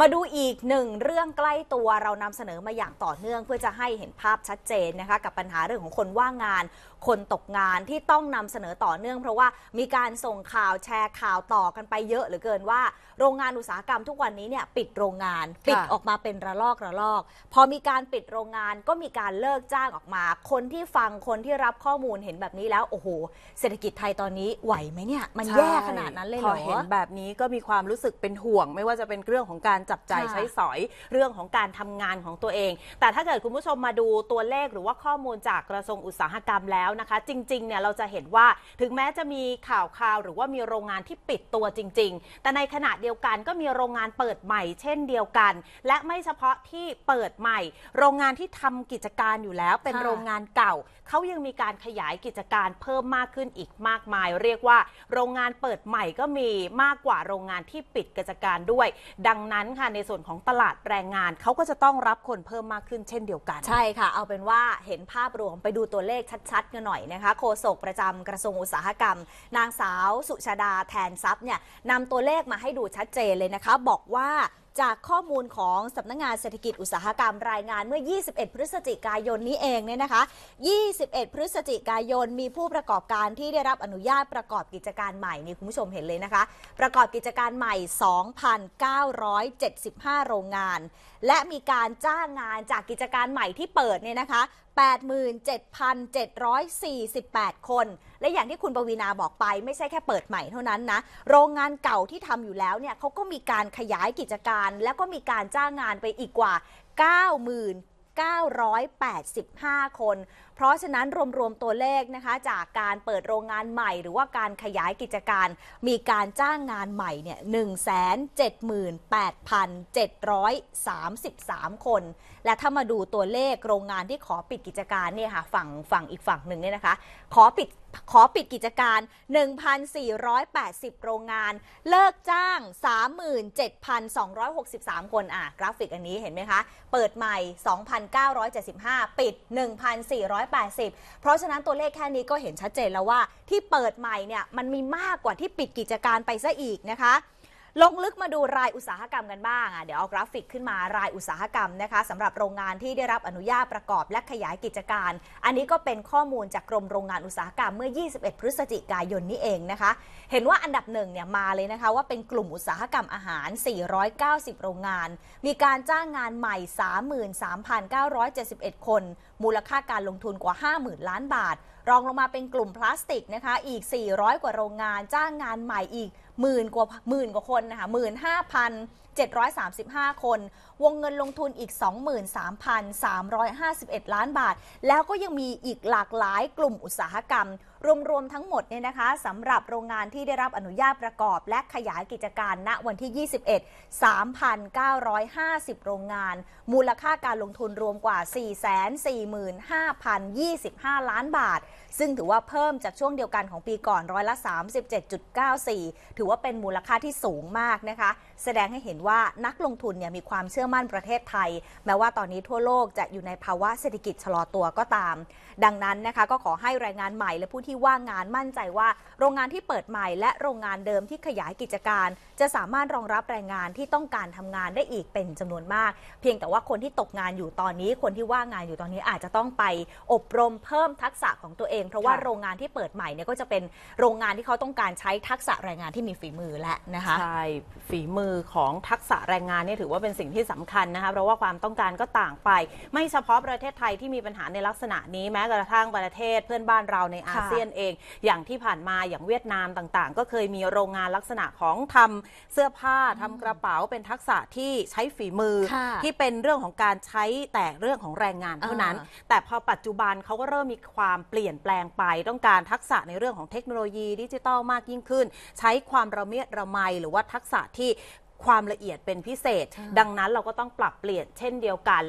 มาดูอีกหนึ่งเรื่องใกล้ตัวเรานำเสนอมาอย่างต่อเนื่อง เพื่อจะให้เห็นภาพชัดเจนนะคะกับปัญหาเรื่องของคนว่างงาน คนตกงานที่ต้องนำเสนอต่อเนื่องเพราะว่ามีการส่งข่าวแชร์ข่าวต่อกันไปเยอะเหลือเกินว่า โรงงานอุตสาหกรรมทุกวันนี้เนี่ยปิดโรงงานปิดออกมาเป็นระลอกระลอกพอมีการปิดโรงงาน ก็มีการเลิกจ้างออกมา คนที่ฟังคนที่รับข้อมูลเห็นแบบนี้แล้วโอ้โหเศรษฐกิจไทยตอนนี้ไหวไหมเนี่ยมันแย่ขนาดนั้นเลยเหรอพอเห็นแบบนี้ก็มีความรู้สึกเป็นห่วง ไม่ว่าจะเป็นเรื่องของการจับใจใช้สอยเรื่องของการทำงานของตัวเอง แต่ถ้าเกิดคุณผู้ชมมาดูตัวเลขหรือว่าข้อมูลจากกระทรวงอุตสาหกรรมแล้วนะคะ จริงๆเนี่ยเราจะเห็นว่าถึงแม้จะมีข่าวคราวหรือว่ามีโรงงานที่ปิดตัวจริง ๆ แต่ในขณะเดียวกันก็มีโรงงานเปิดใหม่เช่นเดียวกัน และไม่เฉพาะที่เปิดใหม่ โรงงานที่ทำกิจการอยู่แล้วเป็นโรงงานเก่าเขายังมีการขยายกิจการเพิ่มมากขึ้นอีกมากมาย เรียกว่าโรงงานเปิดใหม่ก็มีมากกว่าโรงงานที่ปิดกิจการด้วย ดังนั้นนค่ะในส่วนของตลาดแรงงานเขาก็จะต้องรับคนเพิ่มมากขึ้นเช่นเดียวกัน ใช่ค่ะเอาเป็นว่าเห็นภาพรวมไปดูตัวเลขชัดๆกันหน่อยนะคะโฆษกประจำกระทรวงอุตสาหกรรมนางสาวสุชาดาแทนทรัพย์เนี่ยนำตัวเลขมาให้ดูชัดเจนเลยนะคะบอกว่าจากข้อมูลของสำนักงงานเศรษฐกิจอุตสาหกรรมรายงานเมื่อ 21 พฤศจิกายนนี้เองเนี่ยนะคะ 21 พฤศจิกายนมีผู้ประกอบการที่ได้รับอนุญาตประกอบกิจการใหม่นี่คุณผู้ชมเห็นเลยนะคะ ประกอบกิจการใหม่2,975 โรงงาน และมีการจ้างงานจากกิจการใหม่ที่เปิดเนี่ยนะคะ 87,748 คนและอย่างที่คุณปวีนาบอกไปไม่ใช่แค่เปิดใหม่เท่านั้นนะ โรงงานเก่าที่ทำอยู่แล้วเนี่ยเขาก็มีการขยายกิจการแล้วก็มีการจ้างงานไปอีกกว่า9 0 0 0 0 985 คนเพราะฉะนั้นรวม ๆ ตัวเลขนะคะจากการเปิดโรงงานใหม่ หรือว่าการขยายกิจการมีการจ้างงานใหม่เนี่ยหนึ่งแสนเจ็ดหมื่นแปดพันเจ็ดร้อยสามสิบสามคน และถ้ามาดูตัวเลขโรงงานที่ขอปิดกิจการเนี่ยค่ะฝั่งฝั่งอีกฝั่งหนึ่งเนี่ยนะคะขอปิดขอปิดกิจการ 1,480 โรงงานเลิกจ้าง 37,263 คนอ่ะกราฟิกอันนี้เห็นไหมคะ เปิดใหม่ 2,975 ปิด 1,480 180เพราะฉะนั้นตัวเลขแค่นี้ก็เห็นชัดเจนแล้วว่าที่เปิดใหม่เนี่ยมันมีมากกว่าที่ปิดกิจการไปซะอีกนะคะลงลึกมาดูรายอุตสาหกรรมกันบ้างอ่ะเดี๋ยวเอากราฟิกขึ้นมารายอุตสาหกรรมนะคะสำหรับโรงงานที่ได้รับอนุญาตประกอบและขยายกิจการ อันนี้ก็เป็นข้อมูลจากกรมโรงงานอุตสาหกรรมเมื่อ 21 พฤศจิกายนนี้เองนะคะ เห็นว่าอันดับหนึ่งเนี่ยมาเลยนะคะว่าเป็นกลุ่มอุตสาหกรรมอาหาร 490 โรงงาน มีการจ้างงานใหม่ 33,971 คน มูลค่าการลงทุนกว่า 50,000ล้านบาท รองลงมาเป็นกลุ่มพลาสติกนะคะ อีก 400 กว่าโรงงานจ้างงานใหม่อีกหมื่นกว่าหมื่นกว่าคนนะคะหมื่นห้าพัน735 คน วงเงินลงทุนอีก 23,351 ล้านบาท แล้วก็ยังมีอีกหลากหลายกลุ่มอุตสาหกรรม รวม ๆ ทั้งหมดเนี่ยนะคะสำหรับโรงงานที่ได้รับอนุญาตประกอบและขยายกิจการ ณ วันที่ 21 3,950 โรงงาน มูลค่าการลงทุนรวมกว่า 445,025 ล้านบาท ซึ่งถือว่าเพิ่มจากช่วงเดียวกันของปีก่อน ร้อยละ 37.94 ถือว่าเป็นมูลค่าที่สูงมากนะคะ แสดงให้เห็นว่าว่านักลงทุนเนี่ยมีความเชื่อมั่นประเทศไทย แม้ว่าตอนนี้ทั่วโลกจะอยู่ในภาวะเศรษฐกิจชะลอตัวก็ตาม ดังนั้นนะคะก็ขอให้แรงงานใหม่และผู้ที่ว่างงานมั่นใจว่า โรงงานที่เปิดใหม่ และโรงงานเดิมที่ขยายกิจการ จะสามารถรองรับแรงงานที่ต้องการทำงานได้อีกเป็นจำนวนมาก เพียงแต่ว่าคนที่ตกงานอยู่ตอนนี้คนที่ว่างงานอยู่ตอนนี้อาจจะต้องไป อบรมเพิ่มทักษะของตัวเองเพราะว่าโรงงานที่เปิดใหม่เนี่ยก็จะเป็นโรงงานที่เขาต้องการใช้ทักษะแรงงานที่มีฝีมือและนะคะใช่ฝีมือของทักทักษะแรงงานเนี่ยถือว่าเป็นสิ่งที่สำคัญนะคะเพราะว่าความต้องการก็ต่างไป ไม่เฉพาะประเทศไทยที่มีปัญหาในลักษณะนี้แม้กระทั่งประเทศเพื่อนบ้านเราในอาเซียนเอง อย่างที่ผ่านมาอย่างเวียดนามต่างๆ ก็เคยมีโรงงานลักษณะของทำเสื้อผ้าทำกระเป๋าเป็นทักษะที่ใช้ฝีมือที่เป็นเรื่องของการใช้แต่เรื่องของแรงงานเท่านั้น แต่พอปัจจุบันเขาก็เริ่มมีความเปลี่ยนแปลงไป ต้องการทักษะในเรื่องของเทคโนโลยีดิจิตอลมากยิ่งขึ้น ใช้ความระเมียดระไมหรือว่าทักษะที่ความละเอียดเป็นพิเศษ ดังนั้นเราก็ต้องปรับเปลี่ยนเช่นเดียวกัน